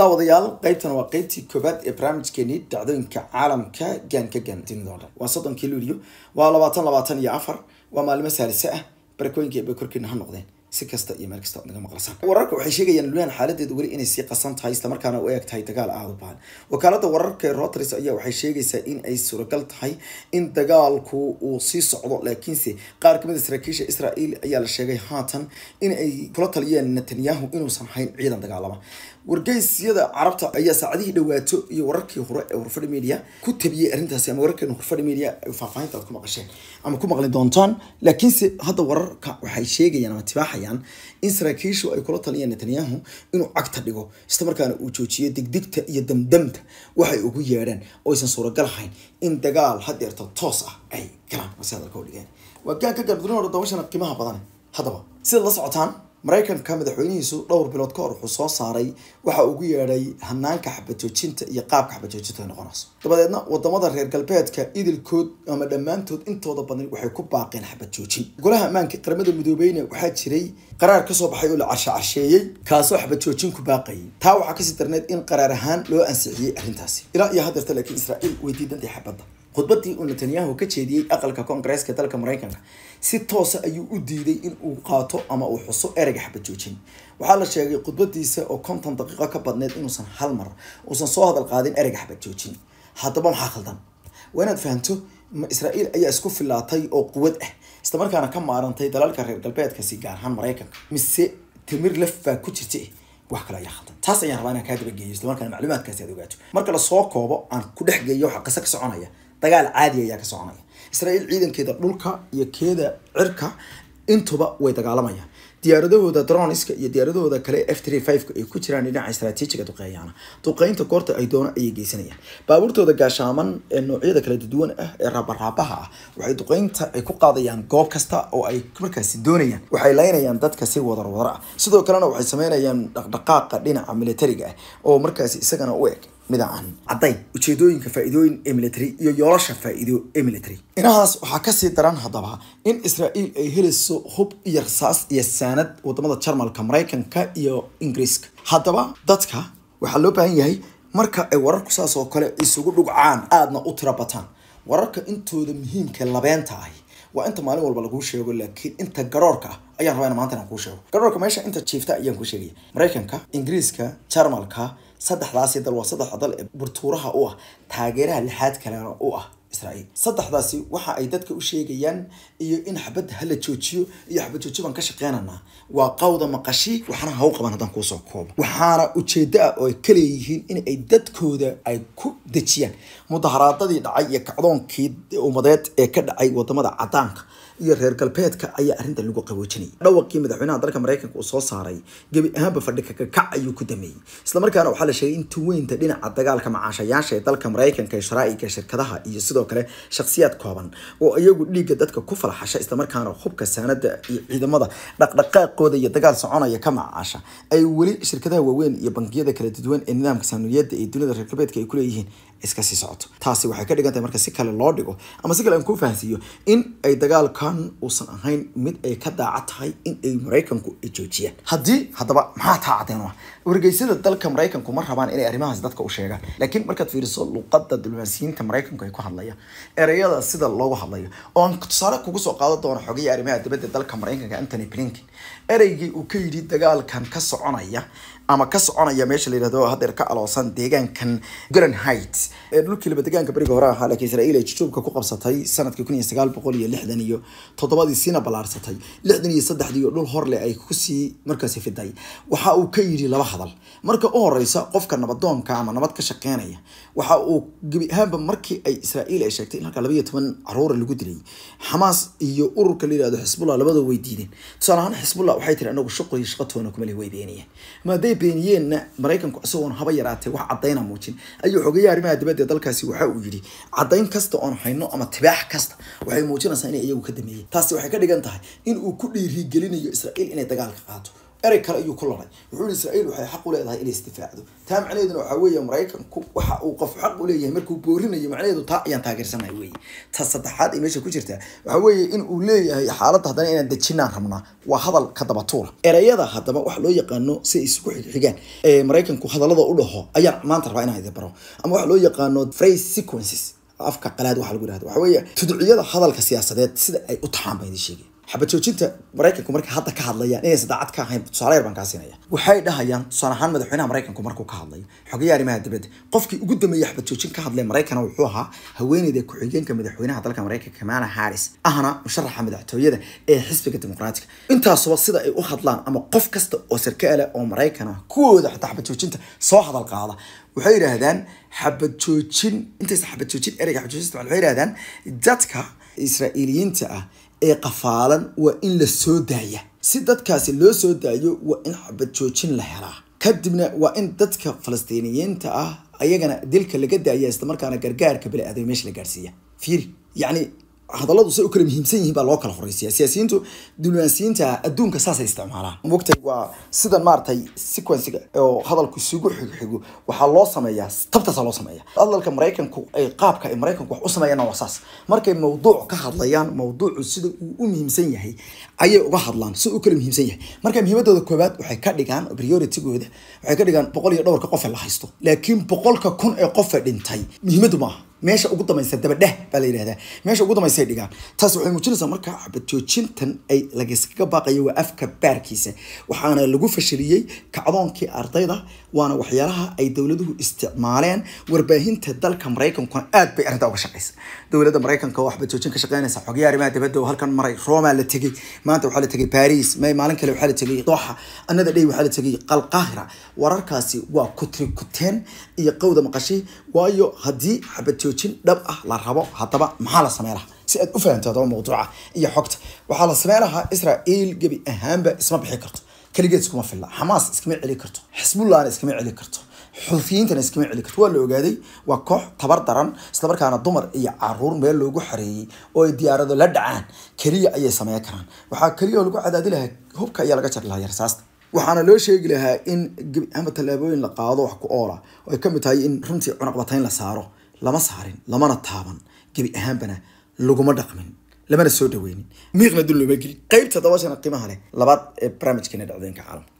daawadayaal qaybtan waa qaybtii koowaad ee barnaamijkeeni dhacdooyinka caalamka gaan ka gaan dunida oo dhan waa soddonkii luulyo waa labaatan labaatan iyo afar waa maalimo saalise ah barakooyinka bay korkiina ha noqdeen si kasta iyo meel kasta naga maqlasan wararka waxay sheegayaan luulan xaaladeedu weli inay sii qasan tahay isla u eg tahay dagaal aada u baahan wakaalada wararka Reuters ayaa waxay sheegaysaa in ay suuragal tahay in dagaalku uu sii socdo laakiinse qaar kamid ah saraakiisha Israa'iil ayaa la sheegay haatan in ay kula taliyeen Netanyahu inuusan hayn ciidan dagaalama wargeysyada carabta ayaa saacadihii dhawaato iyo wararkii hore ee horfadhi media ku tabiyey arrintaasi ama wararkan horfadhi media faahfaahinta aad ku maqasheen ama ku maqli doontaan laakiinse hadda wararka waxay sheegayaan ama tibaaxayaan in saraakiishu ay kula taliyeen netanyahu inuu cagta dhigo isla markaana uu joojiyo degdegta iyo damdamta waxay ugu yeedhaan oo aysan suuragal ahayn in dagaal hadeerta toos ah ay galaan wasi u dhigeen waa gaanka gaardunor dawashana qiimaha badan haddaba sidaad la socotaan maraykanka madaxweynihiisu dhowr bilood ka hor wuxuu soo saaray waxa ugu yeedhay hanaanka xabajoojinta iyo qaabka xabajoojinta ay noqonayso dabadeedna wadamada reer galbeedka idilkood ama dhammaantood intooda badan waxay ku baaqeen xabajoojin golaha ammaanka qaramada midoobeyna waxaa jiray qaraar kasoo baxay oo la carshacarsheeyey kaasoo xabajoojin ku baaqayay taa waxaa kasii darneed in qaraar ahaan loo ansixiyey arrintaasi ilaa iyo hadeerta laakiin israa'iil way diidantay xabadda khudbadii uu netanyahu ka jeediyey aqalka koongareeska dalka maraykanka si toosa ayuu u diiday in qaato ama uu xuso erega xabajoojin waxaa la sheegay khudbadiisa oo konton daqiiqo ka badneyd inuusan hal mar uusan soo hadal qaadin erega xabajoojin haddaba maxaa khaldan waa inaad fahamto israa'iil ayaa isku filaatay oo quwad ah isla ka maarantay dalalka reer galbeedkasi gaar ahaan maraykanka mise timir laf baa ku jirta eh? wax kale ayaa khaldan taas ayaan rabaa inaan kaa dabageeyo isla macluumaadkaasi aad ogaato marka lasoo koobo aan ku dhex geeyo waxa qiso ka soconaya dagaal caadi ayaa ka soconaya israael ciidankeeda dhulka iyo keeda cirka intuba way dagaalamayaan diyaaradahooda droniska iyo diyaaradahooda kale f ka ay ku jiraan dhinaca istraatiijiga duqeeyaana duqeynta goorta ay doono ayay geysanayaan baabuurtooda gaashaaman ee noocyada kala duduwan ah ee raabaraabaha ah waxay duqeynta ay ku qaadayaan goob kasta oo ay markaasi doonayaan waxay laynayaan dadka si wadarwadar ah sidoo kalena waxay sameynayaan dhaqdhaqaaqa dhinaca militariga ah oo markaasi isagana u eg midacan cadayn ujeedooyinka faa'iidooyin ee military iyo yoolasha faa'iido ee military inahaas waxaa kasii daran haddaba in israa'iil ay helayso hub iyo rasaas iyo saanad wadamada jarmalka maraykanka iyo ingiriiska haddaba dadka waxaa loo baahan yahay marka ay wararku saas oo kale isugu dhugcaan aadna u tira bataan wararka intooda muhiimka labeenta ahi waa inta maalin walba laguu sheego laakiin inta garoorka ah ayaan rabaa in maanta kuu sheego garoorka meesha inta jiifta ayaan kuu sheegaya maraykanka ingiriiska jarmalka saddexdaasi dal waa saddexda dal ee burtuuraha u ah taageeraha lixaad kalena u ah israa'iil saddexdaasi waxa ay dadka u sheegayaan iyo in xabadda hala joojiyo iyo xabad joojiyo baan ka shaqeynanaa waa qawda maqashi waxaana haw qaban haddaan kuusoo koobo waxaana ujeeda ah oo ay ka in ay dadkooda ay ku dejiyaan mudaharaadadii dhacay iyo kacdoonkii umadeed ee ka dhacay wadamada cadaanka iyo reer galbeedka ayaa arrinta lagu qawoojinayay dhawaqii madaxweynaha dalka maraykanka uu soo saaray gebi ahaanba fadhi kakakac ayuu ku dameeyey islamarkaana waxaa la sheegay in tuweynta dhinaca dagaalka macaashayaasha ee dalka maraykanka ee sharaaiga shirkadaha iyo sidoo kale shaqsiyaad kooban oo iyagu dhiigga dadka ku falaxasha islamarkaana hubka saanada iyo ciidamada dhaqdhaqaaqooda iyo dagaal soconaya ka macaasha ay weli shirkadaha waaweyn iyo bankiyada kala dadwan ee nidaamka saanuliyadda ee dunida reer galbeedka ay kuleeyihiin iska sii socoto taasi waxay ka dhigan marka si kale loo dhigo ama si kale aan kuu fahansiiyo in ay dagaalkan uusan ahayn mid ay ka daaca tahay in ay maraykanku ay joojiyaan haddii haddaba maxaa taa cadeyn wargeysyada dalka maraykanku ma rabaan inay arrimahaas dadka u sheegaan laakiin markaad fiiriso luqadda diblomaasiyiinta maraykanku ay ku hadlaya ereyada sida loogu hadlayo oo aan tusaale kugu soo qaadan doona xogayi arrimaha dibadda dalka maraykanka antony blinken ereygii uu ka yidhi dagaalkan ka soconaya ama ka soconaya meesha layihahdo hadeer ka aloosan deegaankan granhit heights ee dhulkii labadegaanka beriga hore ahaa laakiin israa'iil ay jujuubka ku qabsatay sanadkii kun iyo sagaal boqol iyo lixdan iyo toddobadii siina ballaarsatay lixdan iyo saddexdii dhul horle ay kusii markaasi fiday waxa uu ka yidhi laba hadal marka u horeysa qofka nabadoonka ama nabad ka shaqeynaya waxa uu gebi ahaanba markii ay israa'iil ay sheegtay in halka labaiyo toban caruura lagu dilay xamaas iyo ururka la yihahdo xisbullah labadoo way diideen tusaale ahaan xisbullah waxay tiri anagu shaqo iyo shaqo toona kuma leh beeniyeenna maraykanku isagoon haba yaraatay wax cadayna muujin ayuu xogeeyaha arrimaha dibadda dalkaasi waxa uu yidhi cadayn kasta oon hayno ama tibaax kasta waxay muujinaysaa inay iyagu ka dameeyeen taasi waxay ka dhigan tahay in uu ku dhiirigelinayo israa'iil inay dagaalka qaato erey kale ayuu ku laray wuxuu yihi israail waxay xaq u leedahay inay isdifaacdo taa macnaheeduna waxaa weeya maraykanku waxa uu qof xaq u leeyahay markuu boorinayo macnaheedu taa ayaan taageersanaya weye ta saddexaad ay meesha ku jirtaa waxaa weeye in leeyahay xaaladda haddana inaan dejinaan rabnaa waa hadal ka dabatuula ereyada haddaba waxa loo yaqaano si ay isugu xigxigaan maraykanku hadallada u dhaho ayaan maanta rabaa inaan idin baro ama waxa loo yaqaano phrase sequences afka qalaad waxa lagu yihahdo waxa weeye tudciyada hadalka siyaasadeed sida ay u taxaan baan sheegay xabad joojinta maraykanku markay hadda ka hadlayaan inaysan daacad ka ahayn tusaale yar baan kaa siinaya waxay dhahayaan tusaale ahaan madaxweynaha maraykanku markuu ka hadlay xogayaha arrimaha dibadda qofkii ugu dambeeyay xabad joojin ka hadlay maraykana wuxuu ahaa haweeneyda ku-xigeenka madaxweynaha dalka maraykanka kamala harris ahna musharaxa madaxtooyada ee xisbiga dimuqraatiga intaasuba sida ay u hadlaan ama qof kasta oo sarkaale oo maraykana kuwooda xitaa xabad soo hadal qaada waxay yidhaahdaan xabad intaysa xabad ereyga xabad waxay yidhaahdaan dadka israa'iiliyiinta ah ee qafaalan waa in la soo daaya si dadkaasi loo soo daayo waa in xabad joojin la helaa kadibna waa in dadka falastiiniyiinta ah ayagana dilka laga daaya islamarkaana gargaarka bili-aaday meesha la gaarsiiya fiiri yacni hadalladu say u kala muhiimsan yihiin baa loo kala horeysiya siyaasiyiintu duliyaansiyiinta adduunka saasay isticmaalaan mogtay waa sidan maaragtay sequencega oo hadalku isugu xigxigo waxaa loo sameeyaa tabtaasaa loo sameeya hadalka maraykanku ay qaabka ay maraykanku wax u sameeyaana waa saas markay mawduuc ka hadlayaan mawduucu sida uu u muhiimsan yahay ayay uga hadlaan sida u kala muhiimsan yahay marka muhiimadooda koowaad waxay ka dhigaan prioritigooda waxay ka dhigaan boqol iyo dhowrka qofe la haysto laakiin boqolka kun ee qofe dhintay muhiimaddu maaha meesha ugu dambaysa dabadheh baa la yidhahdaa meesha ugu dambaysa dhigaan taas waxay muujinaysaa markaa xabajoojintan ay lagaskaga baaqayo waa afka baarkiisa waxaana lagu fashiliyey kacdoonkii ardayda waana waxyaalaha ay dowladuhu isticmaaleen warbaahinta dalka maraykankuna aad bay arrintaa uga shaqeysa dowladda maraykanka oo waxbajoojin ka shaqeynaysa xogaya arrimaha oo halkan maray roma la tegey maanta waxaa la tegey baris may maalin kale waxaa la tegey doxa another day waxaa la tegey qalqaahira wararkaasi waa kutri iyo qowda maqashay waayo haddii xabajoojin joojin dhab ah la rabo haddaba maxaa la samey si aad u fahamto haddaba mawduuca iyo xogta waxaa la samey lahaa gebi ahaanba isma bixi karto keligeed iskuma filla xamaas iskama celi karto xisbullahna iskama celi karto xuufiyiintana iskama celi karto waa la ogaaday waa koox tabar daran islamarkaana dumar iyo caruur meel loogu xareeyey oo ay diyaarado la dhacaan keliya ayay sameyn karaan waxaa keliyaoo lagu cadaadi lahaa hubka ayaa laga jari lahaa rasaasta waxaana loo sheegi lahaa in gebi ama tallaabooyin la qaado wax ku oola oo ay ka mid tahay in runtii cunaqbatayn la saaro lama saarin lamana taaban gebi ahaanbana laguma dhaqmin lamana soo dhaweynin miiqna dul looma gelin qaybta dabashana qiimaha leh labaad ee barnaamijkeena dhacdeenka caalamka